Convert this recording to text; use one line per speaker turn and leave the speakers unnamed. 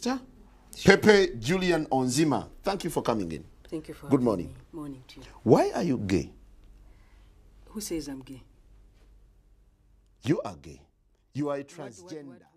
Sure. Pepe Julian Onzima, thank you for coming in. Thank you for Good morning. Me.
Morning to you.
Why are you gay?
Who says I'm gay?
You are gay.
You are a transgender. What, what, what?